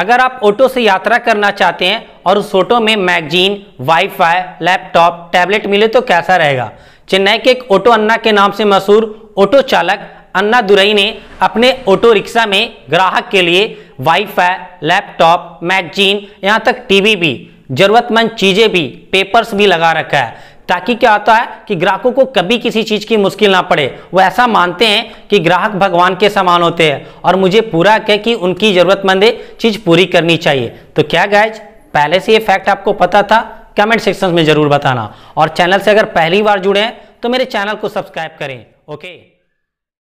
अगर आप ऑटो से यात्रा करना चाहते हैं और उस ऑटो में मैगजीन वाईफाई लैपटॉप टैबलेट मिले तो कैसा रहेगा चेन्नई के एक ऑटो अन्ना के नाम से मशहूर ऑटो चालक अन्ना दुरई ने अपने ऑटो रिक्शा में ग्राहक के लिए वाईफाई लैपटॉप मैगजीन यहाँ तक टीवी भी ज़रूरतमंद चीज़ें भी पेपर्स भी लगा रखा है ताकि क्या होता है कि ग्राहकों को कभी किसी चीज़ की मुश्किल ना पड़े वो ऐसा मानते हैं कि ग्राहक भगवान के समान होते हैं और मुझे पूरा कह कि उनकी ज़रूरतमंद चीज़ पूरी करनी चाहिए तो क्या गायज पहले से ये फैक्ट आपको पता था कमेंट सेक्शन में ज़रूर बताना और चैनल से अगर पहली बार जुड़े हैं तो मेरे चैनल को सब्सक्राइब करें ओके